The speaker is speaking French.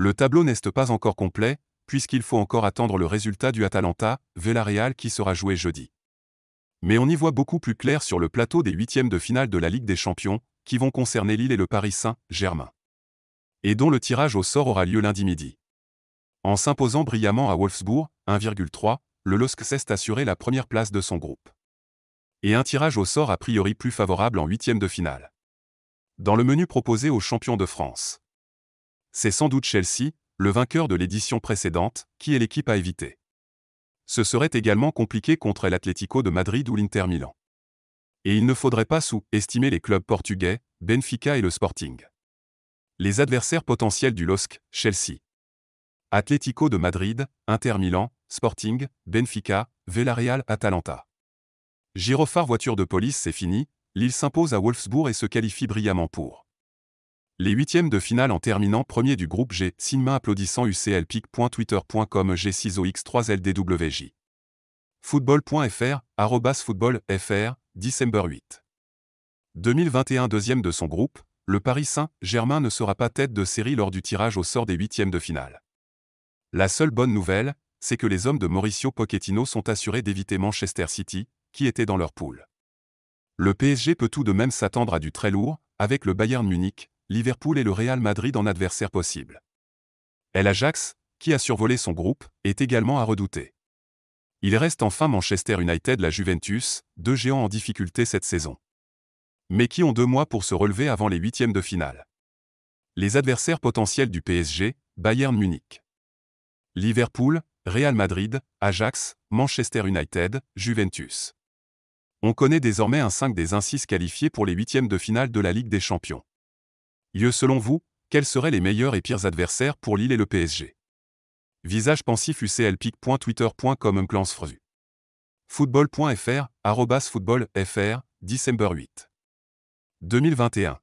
Le tableau n'est pas encore complet, puisqu'il faut encore attendre le résultat du Atalanta, Real qui sera joué jeudi. Mais on y voit beaucoup plus clair sur le plateau des huitièmes de finale de la Ligue des Champions, qui vont concerner Lille et le Paris Saint-Germain. Et dont le tirage au sort aura lieu lundi midi. En s'imposant brillamment à Wolfsburg, 1,3, le LOSC s'est assuré la première place de son groupe. Et un tirage au sort a priori plus favorable en huitièmes de finale. Dans le menu proposé aux champions de France. C'est sans doute Chelsea, le vainqueur de l'édition précédente, qui est l'équipe à éviter. Ce serait également compliqué contre l'Atlético de Madrid ou l'Inter Milan. Et il ne faudrait pas sous-estimer les clubs portugais, Benfica et le Sporting. Les adversaires potentiels du LOSC, Chelsea. Atlético de Madrid, Inter Milan, Sporting, Benfica, Villarreal, Atalanta. Girofard voiture de police, c'est fini, Lille s'impose à Wolfsburg et se qualifie brillamment pour. Les huitièmes de finale en terminant premier du groupe G, signe applaudissant uclpic.twitter.com G6OX3LDWJ. Football.fr, arrobas football.fr, 8. 2021 deuxième de son groupe, le Paris Saint-Germain ne sera pas tête de série lors du tirage au sort des huitièmes de finale. La seule bonne nouvelle, c'est que les hommes de Mauricio Pochettino sont assurés d'éviter Manchester City, qui était dans leur poule. Le PSG peut tout de même s'attendre à du très lourd, avec le Bayern Munich, Liverpool et le Real Madrid en adversaires possibles. L'Ajax, qui a survolé son groupe, est également à redouter. Il reste enfin Manchester United, la Juventus, deux géants en difficulté cette saison. Mais qui ont deux mois pour se relever avant les huitièmes de finale. Les adversaires potentiels du PSG, Bayern Munich. Liverpool, Real Madrid, Ajax, Manchester United, Juventus. On connaît désormais un 5 des 1-6 qualifiés pour les huitièmes de finale de la Ligue des Champions. Yeux selon vous, quels seraient les meilleurs et pires adversaires pour Lille et le PSG Visage pensif uclpic.twitter.com unclansfrezu. Football.fr, arrobas football.fr, December 8. 2021.